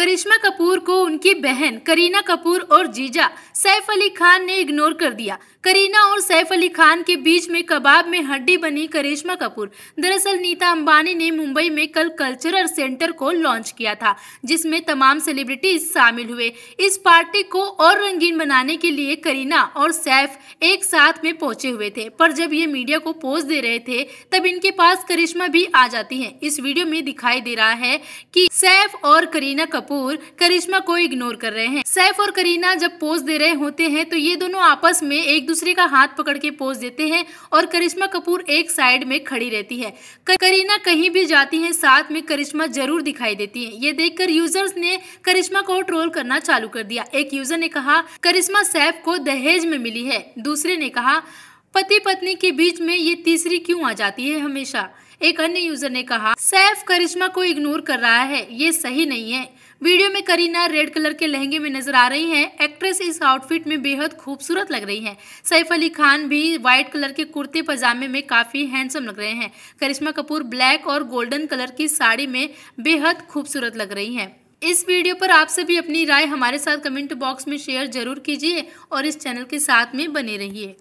करिश्मा कपूर को उनकी बहन करीना कपूर और जीजा सैफ अली खान ने इग्नोर कर दिया करीना और सैफ अली खान के बीच में कबाब में हड्डी बनी करिश्मा कपूर दरअसल नीता अंबानी ने मुंबई में कल कल्चरल सेंटर को लॉन्च किया था जिसमें तमाम सेलिब्रिटीज शामिल हुए इस पार्टी को और रंगीन बनाने के लिए करीना और सैफ एक साथ में पहुंचे हुए थे पर जब ये मीडिया को पोज दे रहे थे तब इनके पास करिश्मा भी आ जाती है इस वीडियो में दिखाई दे रहा है की सैफ और करीना कपूर कपूर करिश्मा को इग्नोर कर रहे हैं सैफ और करीना जब पोज दे रहे होते हैं तो ये दोनों आपस में एक दूसरे का हाथ पकड़ के पोज देते हैं और करिश्मा कपूर एक साइड में खड़ी रहती है करीना कहीं भी जाती है साथ में करिश्मा जरूर दिखाई देती है ये देखकर यूजर्स ने करिश्मा को ट्रोल करना चालू कर दिया एक यूजर ने कहा करिश्मा सैफ को दहेज में मिली है दूसरे ने कहा पति पत्नी के बीच में ये तीसरी क्यों आ जाती है हमेशा एक अन्य यूजर ने कहा सैफ करिश्मा को इग्नोर कर रहा है ये सही नहीं है वीडियो में करीना रेड कलर के लहंगे में नजर आ रही हैं। एक्ट्रेस इस आउटफिट में बेहद खूबसूरत लग रही हैं। सैफ अली खान भी व्हाइट कलर के कुर्ते पजामे में काफी हैंडसम लग रहे हैं करिश्मा कपूर ब्लैक और गोल्डन कलर की साड़ी में बेहद खूबसूरत लग रही हैं। इस वीडियो पर आप सभी अपनी राय हमारे साथ कमेंट बॉक्स में शेयर जरूर कीजिए और इस चैनल के साथ में बने रहिए